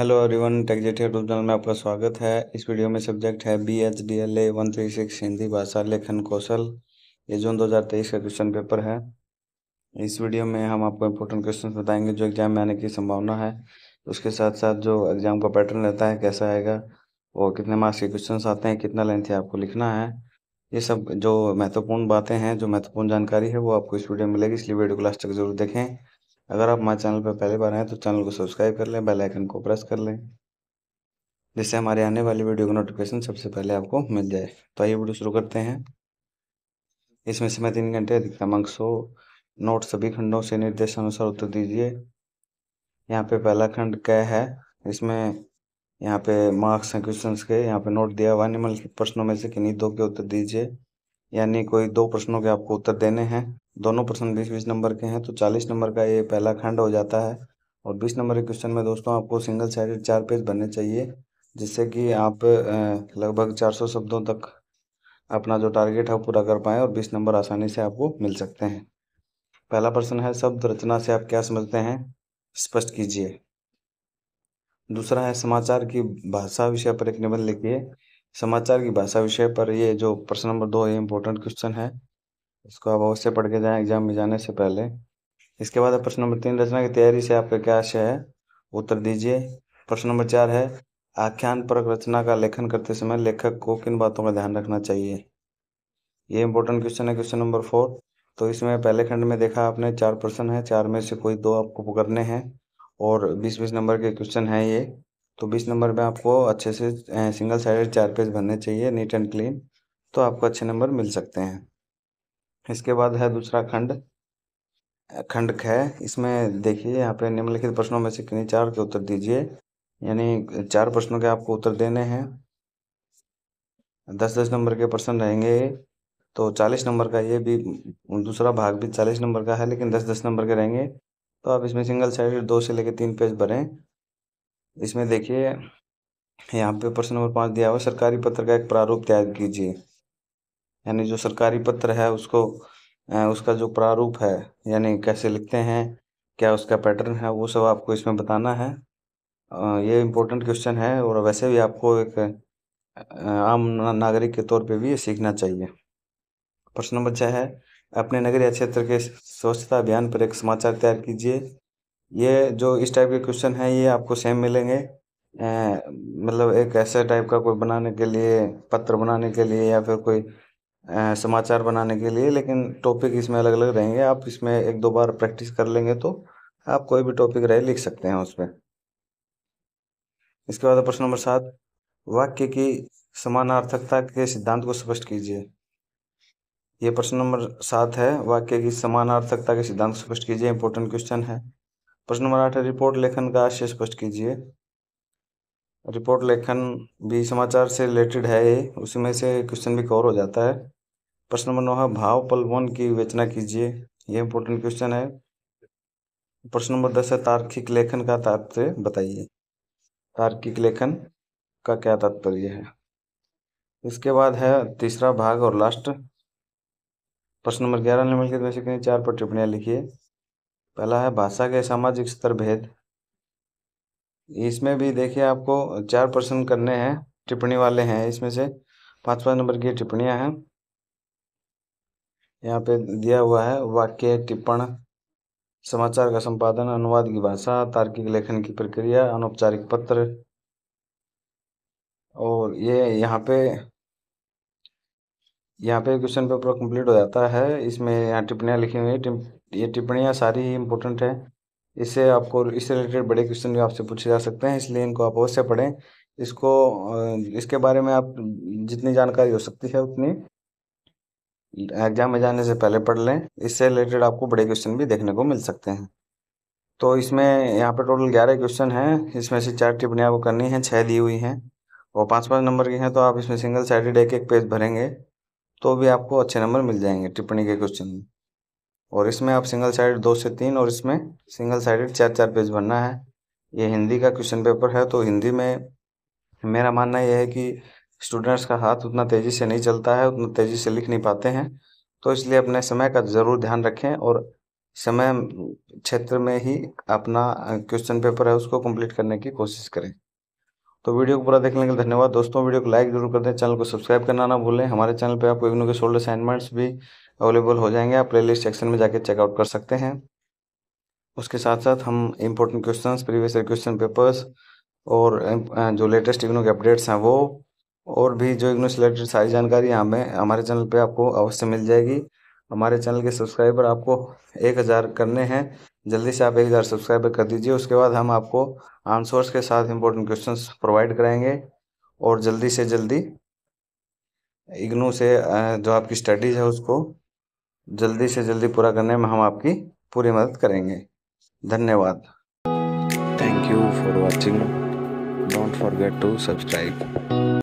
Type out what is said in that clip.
hello everyone tech jet YouTube channel में आपका स्वागत है इस वीडियो में सब्जेक्ट है B H D L A one three six Hindi भाषा लेखन कौशल ये जून दो हज़ार तेईस का क्वेश्चन पेपर है इस वीडियो में हम आपको इम्पोर्टेंट क्वेश्चन बताएंगे जो एग्जाम में आने की संभावना है उसके साथ साथ जो एग्जाम का पैटर्न रहता है कैसा आएगा और कितने मार्क्स के क्वेश्चन आते हैं कितना लेंथ है आपको लिखना है ये सब जो महत्वपूर्ण बातें हैं जो महत्वपूर्ण जानकारी है वो आपको इस वीडियो में मिलेगी इसलिए वीडियो को लास्ट तक जरूर देखें अगर आप हमारे चैनल पर पहली बार आए तो चैनल को सब्सक्राइब कर लें बेल आइकन को प्रेस कर लें जिससे हमारे आने वाली वीडियो का नोटिफिकेशन सबसे पहले आपको मिल जाए तो आइए वीडियो शुरू करते हैं इसमें से मैं तीन घंटे अधिकतम अंक सौ नोट सभी खंडों से निर्देश अनुसार उत्तर दीजिए यहाँ पे पहला खंड क्या है इसमें यहाँ पे मार्क्स हैं क्वेश्चंस के यहाँ पे नोट दिया हुआ निम्नलिखित प्रश्नों में से किन्हीं दो के उत्तर दीजिए यानी कोई दो प्रश्नों के आपको उत्तर देने हैं दोनों प्रश्न बीस बीस नंबर के हैं तो चालीस नंबर का ये पहला खंड हो जाता है और बीस नंबर के क्वेश्चन में दोस्तों आपको सिंगल साइडेड चार पेज बनने चाहिए जिससे कि आप लगभग चार सौ शब्दों तक अपना जो टारगेट है वो पूरा कर पाएँ और बीस नंबर आसानी से आपको मिल सकते हैं पहला प्रश्न है शब्द रचना से आप क्या समझते हैं स्पष्ट कीजिए दूसरा है समाचार की भाषा विषय पर एक निबंध लिखिए समाचार की भाषा विषय पर ये जो प्रश्न नंबर दो ये इम्पोर्टेंट क्वेश्चन है इसको आप अवश्य पढ़ के जाए एग्जाम में जाने से पहले इसके बाद प्रश्न नंबर तीन रचना की तैयारी से आपका क्या आशय है उत्तर दीजिए प्रश्न नंबर चार है आख्यान पर रचना का लेखन करते समय लेखक को किन बातों का ध्यान रखना चाहिए ये इम्पोर्टेंट क्वेश्चन है क्वेश्चन नंबर फोर तो इसमें पहले खंड में देखा आपने चार प्रश्न है चार में से कोई दो आपको करने हैं और बीस बीस नंबर के क्वेश्चन हैं ये तो बीस नंबर में आपको अच्छे से सिंगल साइडेड चार पेज भरने चाहिए नीट एंड क्लीन तो आपको अच्छे नंबर मिल सकते हैं इसके बाद है दूसरा खंड खंड ख इसमें देखिए यहाँ पे निम्नलिखित प्रश्नों में से किन्हीं चार के उत्तर दीजिए यानी चार प्रश्नों के आपको उत्तर देने हैं दस दस नंबर के प्रश्न रहेंगे तो चालीस नंबर का ये भी दूसरा भाग भी चालीस नंबर का है लेकिन दस दस नंबर के रहेंगे तो आप इसमें सिंगल साइड दो से लेकर तीन पेज भरें इसमें देखिए यहाँ पे प्रश्न नंबर पाँच दिया हुआ सरकारी पत्र का एक प्रारूप तैयार कीजिए यानी जो सरकारी पत्र है उसको उसका जो प्रारूप है यानी कैसे लिखते हैं क्या उसका पैटर्न है वो सब आपको इसमें बताना है ये इम्पोर्टेंट क्वेश्चन है और वैसे भी आपको एक आम नागरिक के तौर पे भी ये सीखना चाहिए प्रश्न नंबर छः है अपने नगरीय या क्षेत्र के स्वच्छता अभियान पर एक समाचार तैयार कीजिए ये जो इस टाइप के क्वेश्चन हैं ये आपको सेम मिलेंगे मतलब एक ऐसे टाइप का कोई बनाने के लिए पत्र बनाने के लिए या फिर कोई समाचार बनाने के लिए लेकिन टॉपिक इसमें अलग अलग रहेंगे आप इसमें एक दो बार प्रैक्टिस कर लेंगे तो आप कोई भी टॉपिक रहे लिख सकते हैं उसमें इसके बाद प्रश्न नंबर सात वाक्य की समानार्थकता के सिद्धांत को स्पष्ट कीजिए ये प्रश्न नंबर सात है वाक्य की समानार्थकता के सिद्धांत स्पष्ट कीजिए इंपॉर्टेंट क्वेश्चन है प्रश्न नंबर आठ है रिपोर्ट लेखन का आशय स्पष्ट कीजिए रिपोर्ट लेखन भी समाचार से रिलेटेड है ये उसी में से क्वेश्चन भी कवर हो जाता है प्रश्न नंबर नौ है भाव पलवन की विवेचना कीजिए ये इंपॉर्टेंट क्वेश्चन है प्रश्न नंबर दस है तार्किक लेखन का तात्पर्य बताइए तार्किक लेखन का क्या तात्पर्य है इसके बाद है तीसरा भाग और लास्ट प्रश्न नंबर ग्यारह निम्नलिखित में से चार पर टिप्पणियाँ लिखिए पहला है भाषा के सामाजिक स्तर भेद इसमें भी देखिए आपको चार प्रश्न करने हैं टिप्पणी वाले हैं इसमें से पांच पांच नंबर की टिप्पणियां हैं यहाँ पे दिया हुआ है वाक्य टिप्पण समाचार का संपादन अनुवाद की भाषा तार्किक लेखन की प्रक्रिया अनौपचारिक पत्र और ये यहाँ पे यहाँ पे क्वेश्चन पेपर कंप्लीट हो जाता है इसमें यहाँ टिप्पणियाँ लिखी हुई ये टिप्पणियाँ सारी ही इंपॉर्टेंट है इससे आपको इससे रिलेटेड बड़े क्वेश्चन भी आपसे पूछे जा सकते हैं इसलिए इनको आप अवश्य पढ़ें इसको इसके बारे में आप जितनी जानकारी हो सकती है उतनी एग्जाम में जाने से पहले पढ़ लें इससे रिलेटेड आपको बड़े क्वेश्चन भी देखने को मिल सकते हैं तो इसमें यहाँ पर टोटल ग्यारह क्वेश्चन हैं इसमें से चार टिप्पणियाँ आपको करनी है छः दी हुई हैं और पाँच पाँच नंबर की हैं तो आप इसमें सिंगल साइडेड एक एक पेज भरेंगे तो भी आपको अच्छे नंबर मिल जाएंगे टिप्पणी के क्वेश्चन में और इसमें आप सिंगल साइडेड दो से तीन और इसमें सिंगल साइडेड चार चार पेज भरना है ये हिंदी का क्वेश्चन पेपर है तो हिंदी में मेरा मानना यह है कि स्टूडेंट्स का हाथ उतना तेज़ी से नहीं चलता है उतना तेज़ी से लिख नहीं पाते हैं तो इसलिए अपने समय का ज़रूर ध्यान रखें और समय क्षेत्र में ही अपना क्वेश्चन पेपर है उसको कंप्लीट करने की कोशिश करें तो वीडियो को पूरा देखने के लिए धन्यवाद दोस्तों वीडियो को लाइक जरूर कर दें चैनल को सब्सक्राइब करना ना भूलें हमारे चैनल पे आपको इग्नो के सोल्ड असाइनमेंट्स भी अवेलेबल हो जाएंगे आप प्लेलिस्ट सेक्शन में जाकर चेकआउट कर सकते हैं उसके साथ साथ हम important question previous question papers और जो लेटेस्ट इग्नो के अपडेट्स हैं वो और भी जो इग्नो से रिलेटेड सारी जानकारी हमें हमारे चैनल पर आपको अवश्य मिल जाएगी हमारे चैनल के सब्सक्राइबर आपको एक हज़ार करने हैं जल्दी से आप एक हज़ार सब्सक्राइबर कर दीजिए उसके बाद हम आपको आंसर्स के साथ इम्पोर्टेंट क्वेश्चंस प्रोवाइड कराएंगे और जल्दी से जल्दी इग्नू से जो आपकी स्टडीज़ है उसको जल्दी से जल्दी पूरा करने में हम आपकी पूरी मदद करेंगे धन्यवाद thank you for watching don't forget to subscribe